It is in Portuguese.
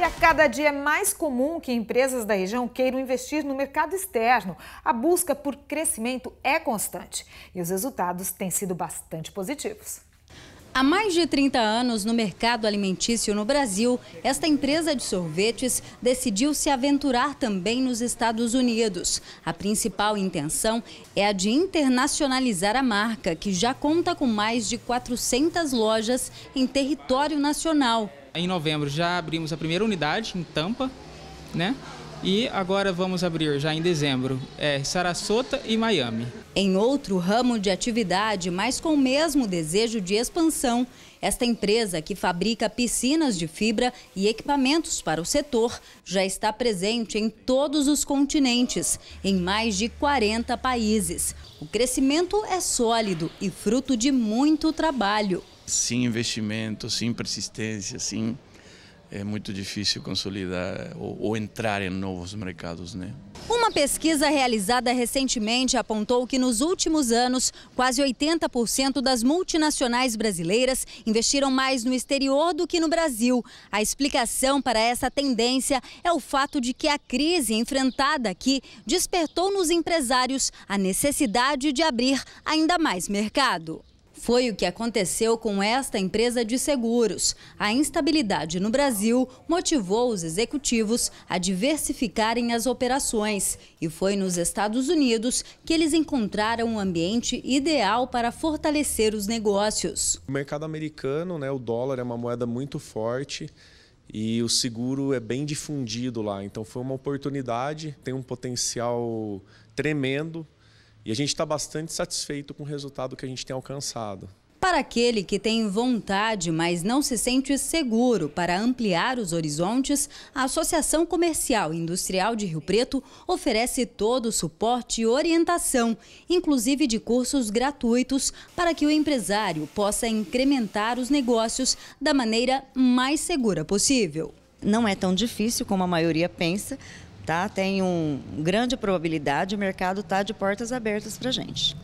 E a cada dia é mais comum que empresas da região queiram investir no mercado externo. A busca por crescimento é constante e os resultados têm sido bastante positivos. Há mais de 30 anos no mercado alimentício no Brasil, esta empresa de sorvetes decidiu se aventurar também nos Estados Unidos. A principal intenção é a de internacionalizar a marca, que já conta com mais de 400 lojas em território nacional. Em novembro já abrimos a primeira unidade em Tampa, né? E agora vamos abrir já em dezembro é, Sarasota e Miami. Em outro ramo de atividade, mas com o mesmo desejo de expansão, esta empresa que fabrica piscinas de fibra e equipamentos para o setor já está presente em todos os continentes, em mais de 40 países. O crescimento é sólido e fruto de muito trabalho. Sem investimento, sem persistência, sim, é muito difícil consolidar ou, ou, entrar em novos mercados, né? Uma pesquisa realizada recentemente apontou que nos últimos anos, quase 80% das multinacionais brasileiras investiram mais no exterior do que no Brasil. A explicação para essa tendência é o fato de que a crise enfrentada aqui despertou nos empresários a necessidade de abrir ainda mais mercado. Foi o que aconteceu com esta empresa de seguros. A instabilidade no Brasil motivou os executivos a diversificarem as operações e foi nos Estados Unidos que eles encontraram um ambiente ideal para fortalecer os negócios. O mercado americano, né, o dólar é uma moeda muito forte e o seguro é bem difundido lá. Então foi uma oportunidade, tem um potencial tremendo. E a gente está bastante satisfeito com o resultado que a gente tem alcançado. Para aquele que tem vontade, mas não se sente seguro para ampliar os horizontes, a Associação Comercial e Industrial de Rio Preto oferece todo o suporte e orientação, inclusive de cursos gratuitos, para que o empresário possa incrementar os negócios da maneira mais segura possível. Não é tão difícil como a maioria pensa, Tá? Tem uma grande probabilidade, o mercado está de portas abertas para a gente.